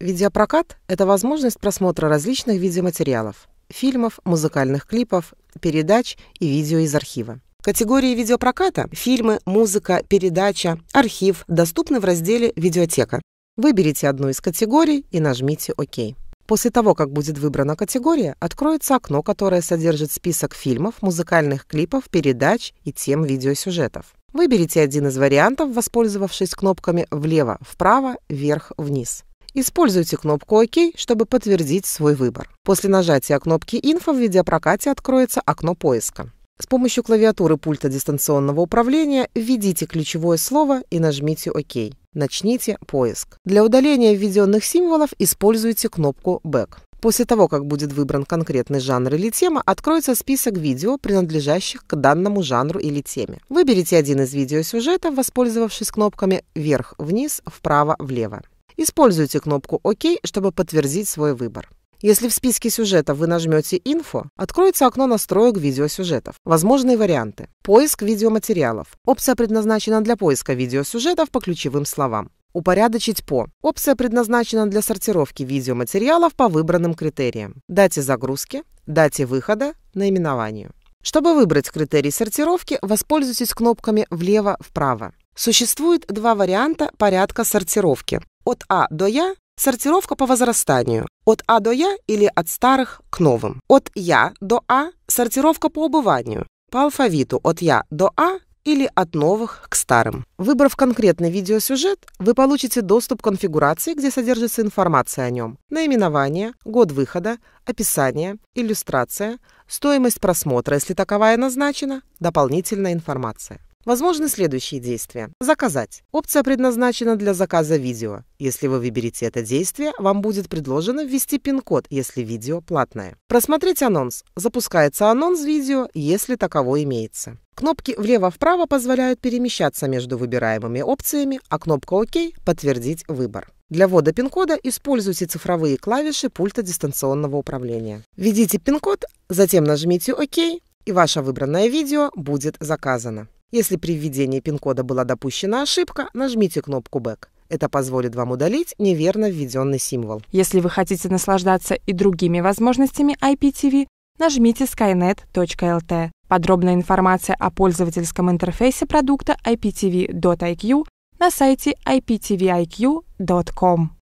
Видеопрокат – это возможность просмотра различных видеоматериалов – фильмов, музыкальных клипов, передач и видео из архива. Категории видеопроката – фильмы, музыка, передача, архив – доступны в разделе «Видеотека». Выберите одну из категорий и нажмите «Ок». После того, как будет выбрана категория, откроется окно, которое содержит список фильмов, музыкальных клипов, передач и тем видеосюжетов. Выберите один из вариантов, воспользовавшись кнопками «влево», «вправо», «вверх», «вниз». Используйте кнопку «Ок», чтобы подтвердить свой выбор. После нажатия кнопки «Инфо» в видеопрокате откроется окно поиска. С помощью клавиатуры пульта дистанционного управления введите ключевое слово и нажмите «Ок». Начните поиск. Для удаления введенных символов используйте кнопку «Back». После того, как будет выбран конкретный жанр или тема, откроется список видео, принадлежащих к данному жанру или теме. Выберите один из видеосюжетов, воспользовавшись кнопками «вверх-вниз», «вправо-влево». Используйте кнопку «Ок», чтобы подтвердить свой выбор. Если в списке сюжетов вы нажмете «Инфо», откроется окно настроек видеосюжетов. Возможные варианты. Поиск видеоматериалов. Опция предназначена для поиска видеосюжетов по ключевым словам. Упорядочить по. Опция предназначена для сортировки видеоматериалов по выбранным критериям. Дате загрузки, дате выхода, наименованию. Чтобы выбрать критерий сортировки, воспользуйтесь кнопками «Влево-вправо». Существует два варианта порядка сортировки от А до Я Сортировка по возрастанию. От А до Я или от старых к новым. От Я до А – сортировка по убыванию. По алфавиту от Я до А или от новых к старым. Выбрав конкретный видеосюжет, вы получите доступ к конфигурации, где содержится информация о нем. Наименование, год выхода, описание, иллюстрация, стоимость просмотра, если таковая назначена, дополнительная информация. Возможны следующие действия. Заказать. Опция предназначена для заказа видео. Если вы выберете это действие, вам будет предложено ввести пин-код, если видео платное. Просмотреть анонс. Запускается анонс видео, если таково имеется. Кнопки влево-вправо позволяют перемещаться между выбираемыми опциями, а кнопка «Ок» – «Подтвердить выбор». Для ввода пин-кода используйте цифровые клавиши пульта дистанционного управления. Введите пин-код, затем нажмите «Ок», и ваше выбранное видео будет заказано. Если при введении пин-кода была допущена ошибка, нажмите кнопку «Бэк». Это позволит вам удалить неверно введенный символ. Если вы хотите наслаждаться и другими возможностями IPTV, нажмите skynet.lt. Подробная информация о пользовательском интерфейсе продукта IPTV.iq на сайте iptviq.com.